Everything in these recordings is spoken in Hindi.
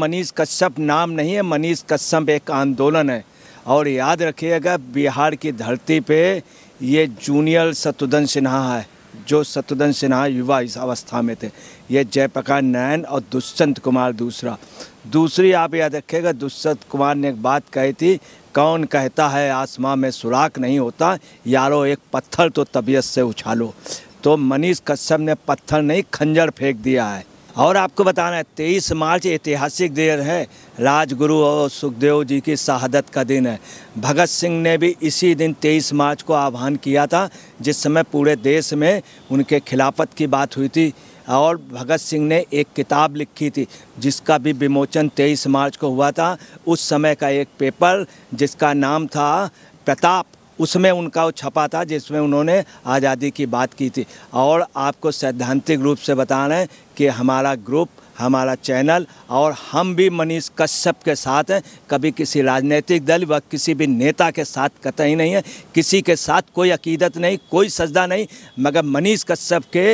मनीष कश्यप नाम नहीं है मनीष कश्यप एक आंदोलन है और याद रखिएगा बिहार की धरती पे ये जूनियर शत्रुधन सिन्हा है जो शत्रुधन सिन्हा युवा इस अवस्था में थे ये जयप्रकाश नारायण और दुष्यंत कुमार दूसरा दूसरी आप याद रखिएगा दुष्यंत कुमार ने एक बात कही थी कौन कहता है आसमां में सुराख नहीं होता यारो एक पत्थर तो तबीयत से उछालो तो मनीष कश्यप ने पत्थर नहीं खंजर फेंक दिया है और आपको बताना है तेईस मार्च ऐतिहासिक दिन है राजगुरु और सुखदेव जी की शहादत का दिन है भगत सिंह ने भी इसी दिन तेईस मार्च को आह्वान किया था जिस समय पूरे देश में उनके खिलाफत की बात हुई थी और भगत सिंह ने एक किताब लिखी थी जिसका भी विमोचन तेईस मार्च को हुआ था उस समय का एक पेपर जिसका नाम था प्रताप उसमें उनका वो छपा था जिसमें उन्होंने आज़ादी की बात की थी और आपको सैद्धांतिक रूप से बता रहे हैं कि हमारा ग्रुप हमारा चैनल और हम भी मनीष कश्यप के साथ हैं कभी किसी राजनीतिक दल व किसी भी नेता के साथ कतई नहीं है किसी के साथ कोई अकीदत नहीं कोई सजदा नहीं मगर मनीष कश्यप के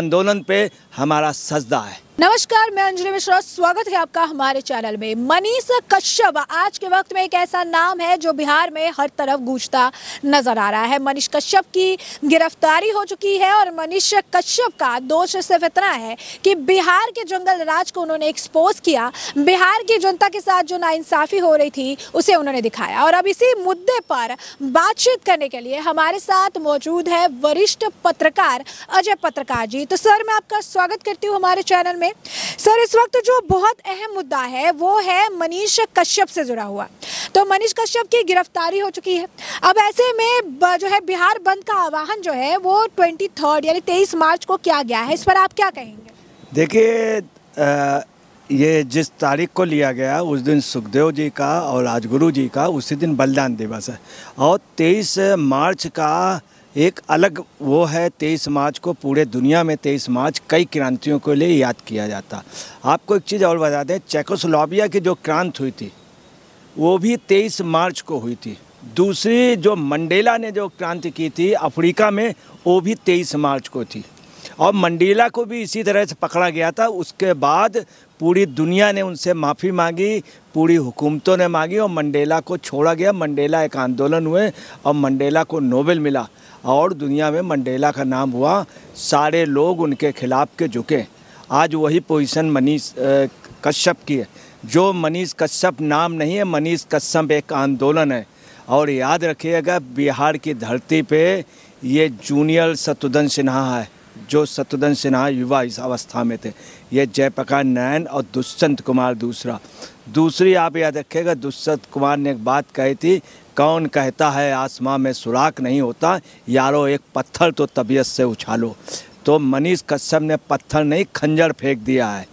आंदोलन पे हमारा सजदा है नमस्कार मैं अंजलि मिश्रा स्वागत है आपका हमारे चैनल में मनीष कश्यप आज के वक्त में एक ऐसा नाम है जो बिहार में हर तरफ गूंजता नजर आ रहा है मनीष कश्यप की गिरफ्तारी हो चुकी है और मनीष कश्यप का दोष सिर्फ इतना है कि बिहार के जंगल राज को उन्होंने एक्सपोज किया बिहार की जनता के साथ जो नाइंसाफ़ी हो रही थी उसे उन्होंने दिखाया और अब इसी मुद्दे पर बातचीत करने के लिए हमारे साथ मौजूद है वरिष्ठ पत्रकार अजय पत्रकार जी तो सर मैं आपका स्वागत करती हूँ हमारे चैनल में सर इस वक्त जो बहुत अहम मुद्दा है वो है मनीष कश्यप से जुड़ा हुआ तो मनीष कश्यप की गिरफ्तारी हो चुकी है अब ऐसे में जो है बिहार बंद का आह्वान जो है वो ट्वेंटी थर्ड यानी तेईस मार्च को किया गया है इस पर आप क्या कहेंगे देखिए ये जिस तारीख को लिया गया उस दिन सुखदेव जी का और राजगुरु जी का उसी दिन बलिदान दिवस है और 23 मार्च का एक अलग वो है 23 मार्च को पूरे दुनिया में 23 मार्च कई क्रांतियों के लिए याद किया जाता आपको एक चीज़ और बता दें चेकोस्लोविया की जो क्रांति हुई थी वो भी 23 मार्च को हुई थी दूसरी जो मंडेला ने जो क्रांति की थी अफ्रीका में वो भी 23 मार्च को थी और मंडेला को भी इसी तरह से पकड़ा गया था उसके बाद पूरी दुनिया ने उनसे माफ़ी मांगी पूरी हुकूमतों ने मांगी और मंडेला को छोड़ा गया मंडेला एक आंदोलन हुए और मंडेला को नोबेल मिला और दुनिया में मंडेला का नाम हुआ सारे लोग उनके खिलाफ के झुके आज वही पोजीशन मनीष कश्यप की है जो मनीष कश्यप नाम नहीं है मनीष कश्यप एक आंदोलन है और याद रखिएगा बिहार की धरती पे ये जूनियर शत्रुधन सिन्हा है जो शत्रुधन सिन्हा युवा इस अवस्था में थे ये जयप्रकाश नारायण और दुष्यंत कुमार दूसरा दूसरी आप याद रखेगा दुष्यंत कुमार ने एक बात कही थी कौन कहता है आसमां में सुराख नहीं होता यारो एक पत्थर तो तबीयत से उछालो तो मनीष कश्यप ने पत्थर नहीं खंजर फेंक दिया है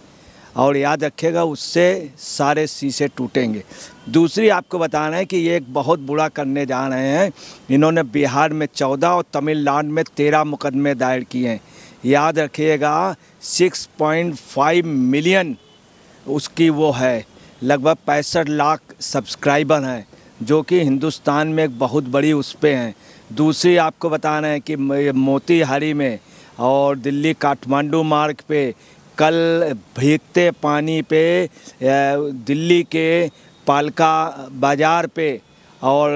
और याद रखेगा उससे सारे शीशे टूटेंगे दूसरी आपको बता रहे हैं कि ये एक बहुत बुरा करने जा रहे हैं इन्होंने बिहार में चौदह और तमिलनाडु में तेरह मुकदमे दायर किए हैं याद रखिएगा 6.5 मिलियन उसकी वो है लगभग पैंसठ लाख सब्सक्राइबर हैं जो कि हिंदुस्तान में एक बहुत बड़ी उस पर हैं दूसरी आपको बताना है कि मोतीहारी में और दिल्ली काठमांडू मार्ग पे कल भीगते पानी पे दिल्ली के पालका बाज़ार पे और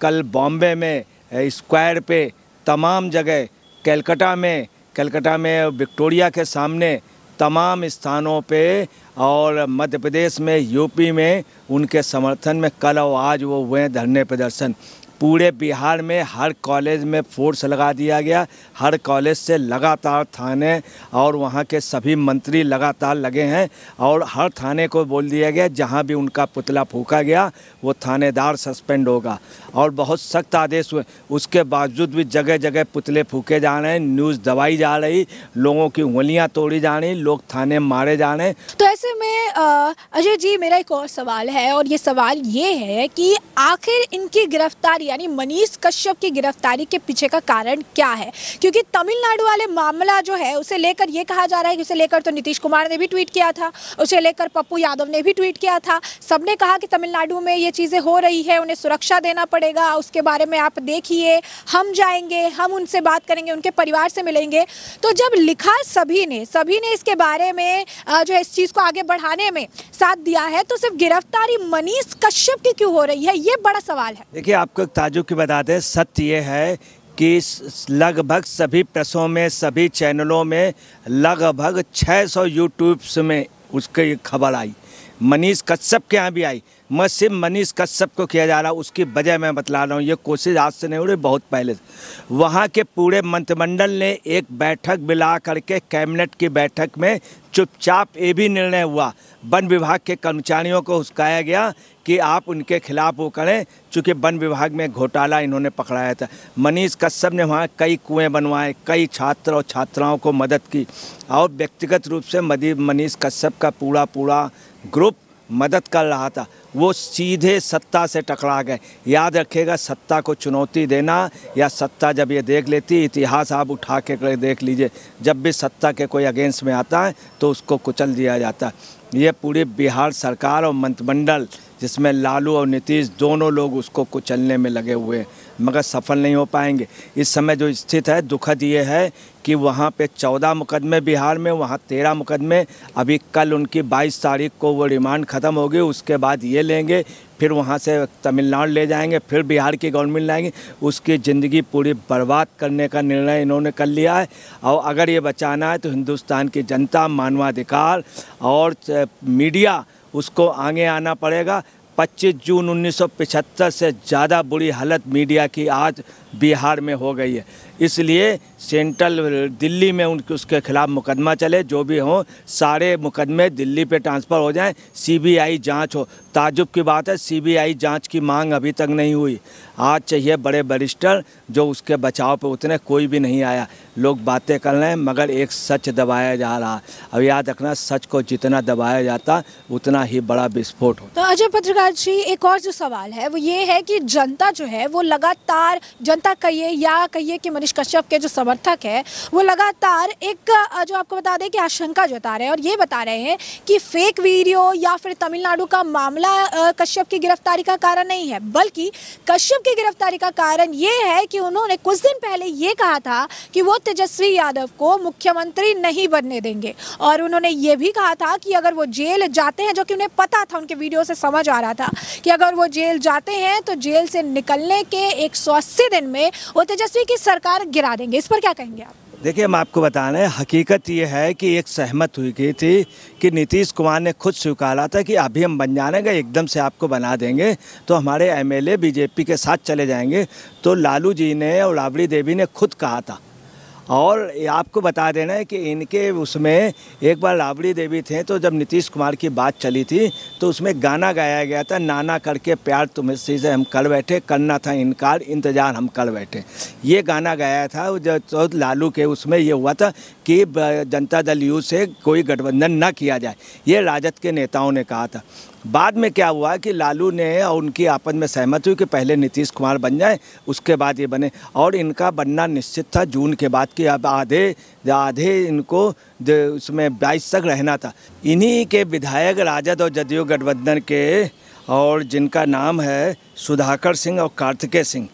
कल बॉम्बे में स्क्वायर पे तमाम जगह कैलकटा में कलकत्ता में विक्टोरिया के सामने तमाम स्थानों पे और मध्य प्रदेश में यूपी में उनके समर्थन में कल और आज वो हुए धरने प्रदर्शन पूरे बिहार में हर कॉलेज में फोर्स लगा दिया गया हर कॉलेज से लगातार थाने और वहाँ के सभी मंत्री लगातार लगे हैं और हर थाने को बोल दिया गया जहाँ भी उनका पुतला फूका गया वो थानेदार सस्पेंड होगा और बहुत सख्त आदेश हुए उसके बावजूद भी जगह जगह पुतले फूके जा रहे हैं न्यूज़ दबाई जा रही लोगों की उंगलियाँ तोड़ी जा रही लोग थाने मारे जा रहे हैं तो ऐसे में अजय जी मेरा एक और सवाल है और ये सवाल ये है कि आखिर इनकी गिरफ्तारी यानी मनीष कश्यप की गिरफ्तारी के पीछे का कारण क्या है क्योंकि तमिलनाडु वाले मामला जो है उसे लेकर यह कहा जा रहा है कि उसे लेकर तो नीतीश कुमार ने भी ट्वीट किया था उसे लेकर पप्पू यादव ने भी ट्वीट किया था सबने कहा कि तमिलनाडु में ये चीज़ें हो रही है उन्हें सुरक्षा देना पड़ेगा उसके बारे में आप देखिए हम जाएंगे हम उनसे बात करेंगे उनके परिवार से मिलेंगे तो जब लिखा सभी ने सभी ने इसके बारे में जो है इस चीज़ को आगे बढ़ाने में साथ दिया है तो सिर्फ गिरफ्तारी मनीष कश्यप की क्यों हो रही है ये बड़ा सवाल है देखिए आपको ताजुब की बता दें सत्य ये है कि लगभग सभी प्रेसों में सभी चैनलों में लगभग 600 यूट्यूब्स में उसकी खबर आई मनीष कश्यप के यहाँ भी आई मैं सिर्फ मनीष कश्यप को किया जा रहा उसकी वजह मैं बतला रहा हूँ ये कोशिश आज से नहीं हो रही बहुत पहले से वहाँ के पूरे मंत्रिमंडल ने एक बैठक बुला करके कैबिनेट की बैठक में चुपचाप ये भी निर्णय हुआ वन विभाग के कर्मचारियों को उसकाया गया कि आप उनके खिलाफ वो करें चूँकि वन विभाग में घोटाला इन्होंने पकड़ाया था मनीष कश्यप ने वहाँ कई कुएं बनवाए कई छात्र और छात्राओं को मदद की और व्यक्तिगत रूप से मनीष कश्यप का पूरा पूरा ग्रुप मदद कर रहा था वो सीधे सत्ता से टकरा गए याद रखेगा सत्ता को चुनौती देना या सत्ता जब ये देख लेती इतिहास आप उठा के देख लीजिए जब भी सत्ता के कोई अगेंस्ट में आता है तो उसको कुचल दिया जाता है ये पूरी बिहार सरकार और मंत्रिमंडल जिसमें लालू और नीतीश दोनों लोग उसको कुचलने में लगे हुए हैं मगर सफल नहीं हो पाएंगे इस समय जो स्थित है दुखद ये है कि वहाँ पे चौदह मुकदमे बिहार में वहाँ तेरह मुकदमे अभी कल उनकी बाईस तारीख को वो रिमांड ख़त्म होगी उसके बाद ये लेंगे फिर वहाँ से तमिलनाडु ले जाएंगे फिर बिहार की गवर्नमेंट लाएंगे उसकी ज़िंदगी पूरी बर्बाद करने का निर्णय इन्होंने कर लिया है और अगर ये बचाना है तो हिंदुस्तान की जनता मानवाधिकार और मीडिया उसको आगे आना पड़ेगा 25 जून 1975 से ज़्यादा बुरी हालत मीडिया की आज बिहार में हो गई है इसलिए सेंट्रल दिल्ली में उनके उसके खिलाफ मुकदमा चले जो भी हों सारे मुकदमे दिल्ली पे ट्रांसफ़र हो जाएं सीबीआई जांच हो ताजुब की बात है सीबीआई जांच की मांग अभी तक नहीं हुई आज चाहिए बड़े बरिस्टर जो उसके बचाव पे उतने कोई भी नहीं आया लोग बातें कर रहे हैं मगर एक सच दबाया जा रहा अब याद रखना सच को जितना दबाया जाता उतना ही बड़ा विस्फोट हो तो अजय पत्रकार जी एक और जो सवाल है वो ये है कि जनता जो है वो लगातार जन जनता कहिए या कहिए कि मनीष कश्यप के जो समर्थक है वो लगातार एक जो आपको बता दें कि आशंका जता रहे हैं और ये बता रहे हैं कि फेक वीडियो या फिर तमिलनाडु का मामला कश्यप की गिरफ्तारी का कारण नहीं है बल्कि कश्यप की गिरफ्तारी का कारण ये है कि उन्होंने कुछ दिन पहले ये कहा था कि वो तेजस्वी यादव को मुख्यमंत्री नहीं बनने देंगे और उन्होंने ये भी कहा था कि अगर वो जेल जाते हैं जो कि उन्हें पता था उनके वीडियो से समझ आ रहा था कि अगर वो जेल जाते हैं तो जेल से निकलने के एक दिन में वो तेजस्वी की सरकार गिरा देंगे इस पर क्या कहेंगे आप देखिए हम आपको बता रहे हैं हकीकत ये है कि एक सहमत हुई गई थी कि नीतीश कुमार ने खुद स्वीकारा था कि अभी हम बन जाएंगे एकदम से आपको बना देंगे तो हमारे एमएलए बीजेपी के साथ चले जाएंगे तो लालू जी ने और राबड़ी देवी ने खुद कहा था और आपको बता देना है कि इनके उसमें एक बार राबड़ी देवी थे तो जब नीतीश कुमार की बात चली थी तो उसमें गाना गाया गया था नाना करके प्यार तुम्हें से हम कर बैठे करना था इनकार इंतज़ार हम कर बैठे ये गाना गाया था जो तो लालू के उसमें ये हुआ था कि जनता दल यू से कोई गठबंधन न किया जाए ये राजद के नेताओं ने कहा था बाद में क्या हुआ कि लालू ने और उनकी आपस में सहमत हुई कि पहले नीतीश कुमार बन जाए उसके बाद ये बने और इनका बनना निश्चित था जून के बाद कि अब आधे आधे इनको उसमें बाईस तक रहना था इन्हीं के विधायक राजद और जदयू गठबंधन के और जिनका नाम है सुधाकर सिंह और कार्तिकेय सिंह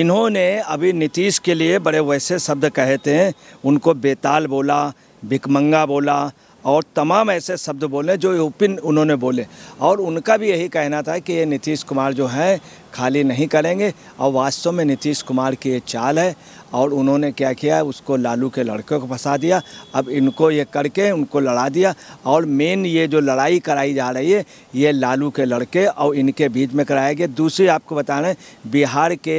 इन्होंने अभी नीतीश के लिए बड़े वैसे शब्द कहे थे उनको बेताल बोला भिकमंगा बोला और तमाम ऐसे शब्द बोले जो ओपिन उन्होंने बोले और उनका भी यही कहना था कि ये नीतीश कुमार जो हैं खाली नहीं करेंगे और वास्तव में नीतीश कुमार की ये चाल है और उन्होंने क्या किया उसको लालू के लड़के को फंसा दिया अब इनको ये करके उनको लड़ा दिया और मेन ये जो लड़ाई कराई जा रही है ये लालू के लड़के और इनके बीच में कराया गया दूसरी आपको बता रहे हैं बिहार के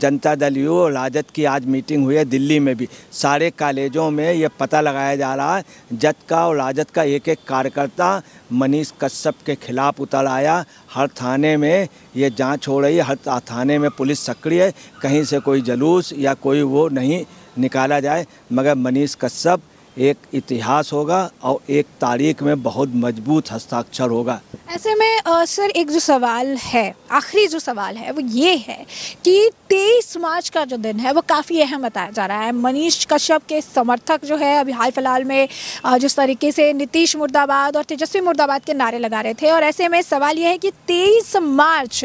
जनता दल यू और राजद की आज मीटिंग हुई है दिल्ली में भी सारे कॉलेजों में ये पता लगाया जा रहा है जत का और राजद का एक एक कार्यकर्ता मनीष कश्यप के खिलाफ उतर आया हर थाने में ये जांच हो रही है हर थाने में पुलिस सक्रिय है कहीं से कोई जलूस या कोई वो नहीं निकाला जाए मगर मनीष कश्यप एक इतिहास होगा और एक तारीख में बहुत मजबूत हस्ताक्षर होगा ऐसे में आ, सर एक जो सवाल है आखिरी जो सवाल है वो ये है कि तेईस मार्च का जो दिन है वो काफ़ी अहम बताया जा रहा है मनीष कश्यप के समर्थक जो है अभी हाल फिलहाल में आ, जिस तरीके से नीतीश मुर्दाबाद और तेजस्वी मुर्दाबाद के नारे लगा रहे थे और ऐसे में सवाल ये है कि तेईस मार्च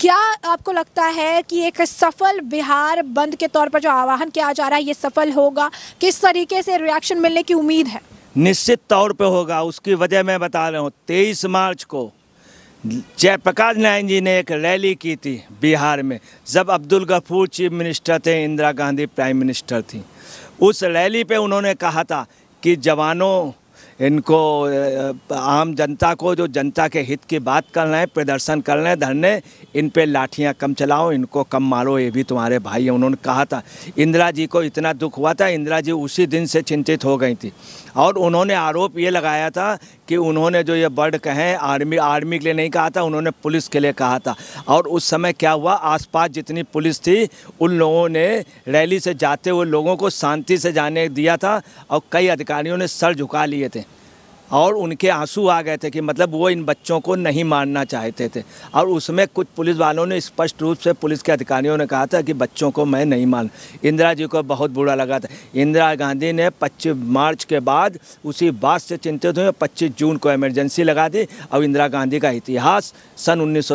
क्या आपको लगता है कि एक सफल बिहार बंद के तौर पर जो आह्वान किया जा रहा है ये सफल होगा किस तरीके से रिएक्शन मिलने की उम्मीद है निश्चित तौर पे होगा उसकी वजह मैं बता रहा हूँ तेईस मार्च को जयप्रकाश नारायण जी ने एक रैली की थी बिहार में जब अब्दुल गफूर चीफ मिनिस्टर थे इंदिरा गांधी प्राइम मिनिस्टर थी उस रैली पे उन्होंने कहा था कि जवानों इनको आम जनता को जो जनता के हित की बात कर रहे हैं प्रदर्शन कर रहे हैं धरने इन पे लाठियाँ कम चलाओ इनको कम मारो ये भी तुम्हारे भाई हैं उन्होंने कहा था इंदिरा जी को इतना दुख हुआ था इंदिरा जी उसी दिन से चिंतित हो गई थी और उन्होंने आरोप ये लगाया था कि उन्होंने जो ये वर्ड कहें आर्मी आर्मी के लिए नहीं कहा था उन्होंने पुलिस के लिए कहा था और उस समय क्या हुआ आसपास जितनी पुलिस थी उन लोगों ने रैली से जाते हुए लोगों को शांति से जाने दिया था और कई अधिकारियों ने सर झुका लिए थे और उनके आंसू आ गए थे कि मतलब वो इन बच्चों को नहीं मारना चाहते थे और उसमें कुछ पुलिस वालों ने स्पष्ट रूप से पुलिस के अधिकारियों ने कहा था कि बच्चों को मैं नहीं मान इंदिरा जी को बहुत बुरा लगा था इंदिरा गांधी ने 25 मार्च के बाद उसी बात से चिंतित हुए 25 जून को इमरजेंसी लगा दी और इंदिरा गांधी का इतिहास सन उन्नीस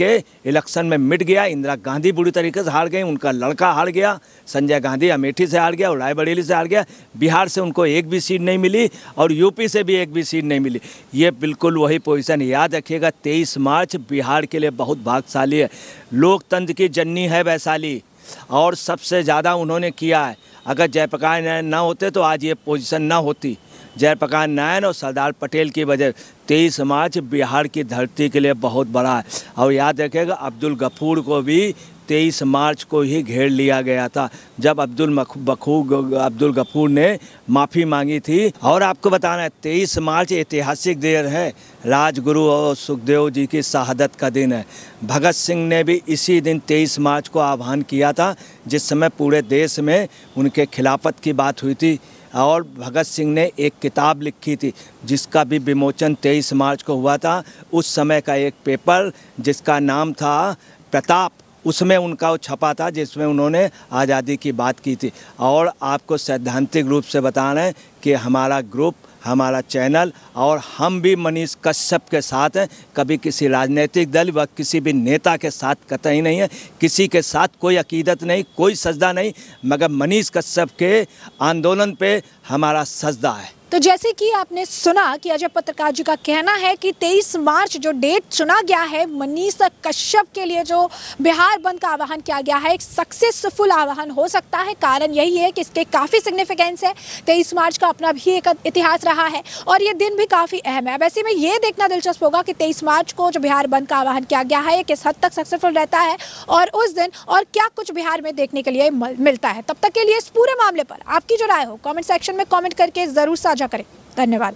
के इलेक्शन में मिट गया इंदिरा गांधी बुरी तरीके से हार गई उनका लड़का हार गया संजय गांधी अमेठी से हार गया और रायबरेली से हार गया बिहार से उनको एक भी सीट नहीं मिली और यूपी से भी एक भी सीट नहीं मिली ये बिल्कुल वही पोजीशन याद रखिएगा तेईस मार्च बिहार के लिए बहुत भागशाली है लोकतंत्र की जन्नी है वैशाली और सबसे ज़्यादा उन्होंने किया है अगर जयप्रकाश नारायण ना होते तो आज ये पोजीशन ना होती जयप्रकाश नारायण और सरदार पटेल की वजह तेईस मार्च बिहार की धरती के लिए बहुत बड़ा है और याद रखेगा अब्दुल गफूर को भी तेईस मार्च को ही घेर लिया गया था जब अब्दुल बखू अब्दुल गफूर ने माफ़ी मांगी थी और आपको बताना है तेईस मार्च ऐतिहासिक दिन है राजगुरु और सुखदेव जी की शहादत का दिन है भगत सिंह ने भी इसी दिन तेईस मार्च को आह्वान किया था जिस समय पूरे देश में उनके खिलाफत की बात हुई थी और भगत सिंह ने एक किताब लिखी थी जिसका भी विमोचन 23 मार्च को हुआ था उस समय का एक पेपर जिसका नाम था प्रताप उसमें उनका वो छपा था जिसमें उन्होंने आज़ादी की बात की थी और आपको सैद्धांतिक रूप से बता रहे हैं कि हमारा ग्रुप हमारा चैनल और हम भी मनीष कश्यप के साथ हैं कभी किसी राजनीतिक दल व किसी भी नेता के साथ कतई नहीं है किसी के साथ कोई अकीदत नहीं कोई सजदा नहीं मगर मनीष कश्यप के आंदोलन पे हमारा सजदा है तो जैसे कि आपने सुना कि अजय पत्रकार जी का कहना है कि 23 मार्च जो डेट चुना गया है मनीषा कश्यप के लिए जो बिहार बंद का आह्वान किया गया है एक सक्सेसफुल आह्वान हो सकता है कारण यही है कि इसके काफ़ी सिग्निफिकेंस है 23 मार्च का अपना भी एक इतिहास रहा है और ये दिन भी काफ़ी अहम है वैसे में ये देखना दिलचस्प होगा कि तेईस मार्च को जो बिहार बंद का आह्वान किया गया है ये किस हद तक सक्सेसफुल रहता है और उस दिन और क्या कुछ बिहार में देखने के लिए मिलता है तब तक के लिए इस पूरे मामले पर आपकी जो राय हो कॉमेंट सेक्शन में कॉमेंट करके ज़रूर साथ साझा करें धन्यवाद